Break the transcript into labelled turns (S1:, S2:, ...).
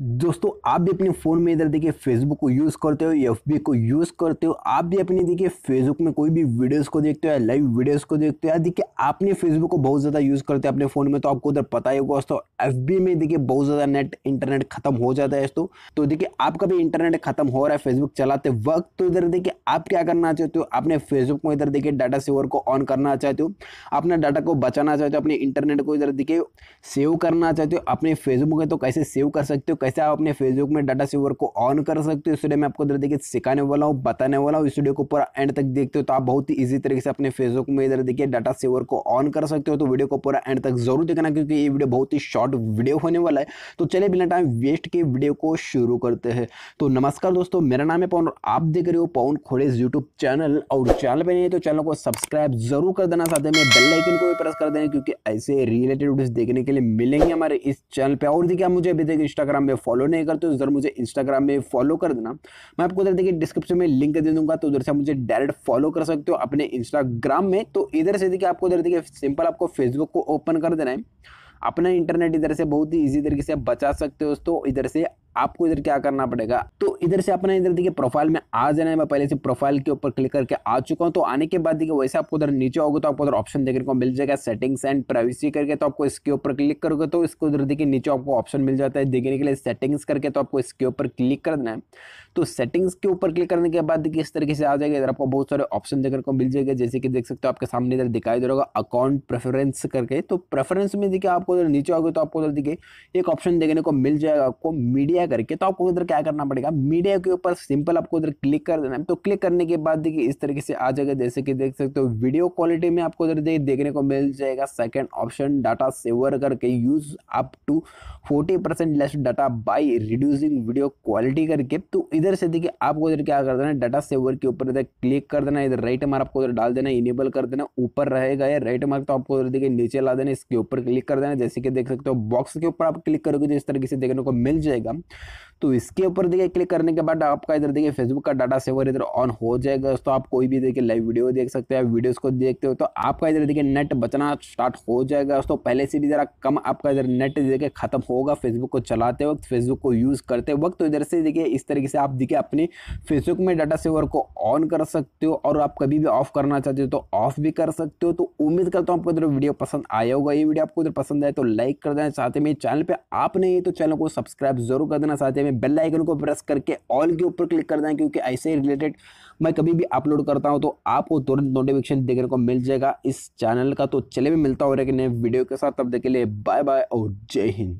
S1: दोस्तों आप भी अपने फ़ोन में इधर देखिए फेसबुक को यूज़ करते हो एफ एफ को यूज़ करते हो आप भी अपने देखिए फेसबुक में कोई भी वीडियोस को देखते हो या लाइव वीडियोस को देखते हो या देखिए आपने फेसबुक को बहुत ज़्यादा यूज़ करते हो अपने फ़ोन में तो आपको उधर पता ही होगा दोस्तों एफ में देखिए बहुत ज़्यादा नेट इंटरनेट खत्म हो जाता है दोस्तों तो देखिए आपका भी इंटरनेट खत्म हो रहा है फेसबुक चलाते वक्त तो इधर देखिए आप क्या करना चाहते हो आपने फेसबुक में इधर देखिए डाटा सेवर को ऑन करना चाहते हो अपने डाटा को बचाना चाहते हो अपने इंटरनेट को इधर देखिए सेव करना चाहते हो अपने फेसबुक में तो कैसे सेव कर सकते हो कैसे आप अपने फेसबुक में डाटा सेवर को ऑन कर सकते हो इस वीडियो में आपको इधर देखिए सिखाने वाला हूँ बताने वाला हूँ इस वीडियो को पूरा एंड तक देखते हो तो आप बहुत ही ईजी तरीके से अपने फेसबुक में इधर देखिए डाटा सेवर को ऑन कर सकते हो तो वीडियो को पूरा एंड तक जरूर देखना क्योंकि ये वीडियो बहुत ही शॉर्ट वीडियो होने वाला है तो चलिए बिना टाइम वेस्ट के वीडियो को शुरू करते हैं तो नमस्कार दोस्तों मेरा नाम है पवन और आप देख रहे हो पवन खोड़ेज यूट्यूब चैनल और चैनल पर नहीं है तो चैनल को सब्सक्राइब जरूर कर देना साथ में बेल आइकन को भी प्रेस कर देना क्योंकि ऐसे रिलेटेड वीडियोस देखने के लिए मिलेंगे हमारे इस चैनल पर और देखिए मुझे अभी देखिए इंस्टाग्राम पे फॉलो नहीं करते हो उधर तो मुझे इंस्टाग्राम में फॉलो कर देना मैं आपको उधर देखिए डिस्क्रिप्शन में लिंक दे दूंगा तो उधर से मुझे डायरेक्ट फॉलो कर सकते हो अपने इंस्टाग्राम में तो इधर से देखिए आपको उधर देखिए सिंपल आपको फेसबुक को ओपन कर देना है अपना इंटरनेट इधर से बहुत ही ईजी तरीके से बचा सकते हो दोस्तों इधर से आपको इधर क्या करना पड़ेगा तो इधर से अपना इधर देखिए प्रोफाइल में आ जाना है मैं पहले से प्रोफाइल के ऊपर क्लिक करके आ चुका हूँ तो आने के बाद देखिए वैसे आपको उधर नीचे होगा तो आपको उधर ऑप्शन देखने को मिल जाएगा सेटिंग्स एंड प्राइवेसी करके तो आपको इसके ऊपर क्लिक करोगे तो इसको उधर देखिए नीचे आपको ऑप्शन मिल जाता है देखने के लिए सेटिंग्स करके तो आपको इसके ऊपर क्लिक कर देना है तो सेटिंग्स के ऊपर क्लिक करने के बाद देखिए इस तरीके से आ जाएगा इधर आपको बहुत सारे ऑप्शन देखने को मिल जाएगा जैसे कि देख सकते हो आपके सामने इधर दिखाई दे रहा होगा अकाउंट प्रेफरेंस करके तो प्रेफरेंस में देखिए आपको उधर नीचे आओगे तो आपको उधर देखिए एक ऑप्शन देखने को मिल जाएगा आपको मीडिया करके तो आपको इधर क्या करना पड़ेगा मीडिया के ऊपर सिंपल आपको इधर क्लिक कर देना है तो क्लिक करने के बाद देखिए इस तरीके से आ जाएगा जैसे कि देख सकते हो वीडियो क्वालिटी में आपको इधर देखने को मिल जाएगा सेकंड ऑप्शन डाटा सेवर करके use up to forty percent less data by reducing video quality करके तो इधर से देखिए आपको इधर क्या कर देना डाटा सेवर के ऊपर इधर क्लिक कर देना इधर राइट मार्क आपको उधर डाल देना इनेबल कर देना ऊपर रहेगा या राइट मार्क तो आपको उधर देखिए नीचे ला देना इसके ऊपर क्लिक कर देना जैसे कि देख सकते हो बॉक्स के ऊपर आप क्लिक करोगे तो इस तरीके से देखने को मिल जाएगा तो इसके ऊपर देखिए क्लिक करने के बाद आपका इधर देखिए फेसबुक का डाटा सेवर इधर ऑन हो जाएगा दोस्तों आप कोई भी देखिए लाइव वीडियो देख सकते हैं वीडियोस को देखते हो तो आपका इधर देखिए नेट बचना स्टार्ट हो जाएगा दोस्तों पहले से भी ज़रा कम आपका इधर नेट देखिए ख़त्म होगा फेसबुक को चलाते वक्त फेसबुक को यूज़ करते वक्त तो इधर से देखिए इस तरीके से आप देखिए अपने फेसबुक में डाटा सेवर को ऑन कर सकते हो और आप कभी भी ऑफ करना चाहते हो तो ऑफ भी कर सकते हो तो उम्मीद करता हूँ आपको इधर वीडियो पसंद आया होगा ये वीडियो आपको इधर पसंद आए तो लाइक कर देना चाहते मेरे चैनल पर आप नहीं तो चैनल को सब्सक्राइब जरूर कर कर देना साथ में बेल आइकन को प्रेस करके ऑल के ऊपर क्लिक कर दें क्योंकि ऐसे रिलेटेड मैं कभी भी अपलोड करता हूँ तो आपको तुरंत नोटिफिकेशन देखने को मिल जाएगा इस चैनल का तो चले भी मिलता हो रहा है कि नए वीडियो के साथ तब तक के लिए बाय बाय और जय हिंद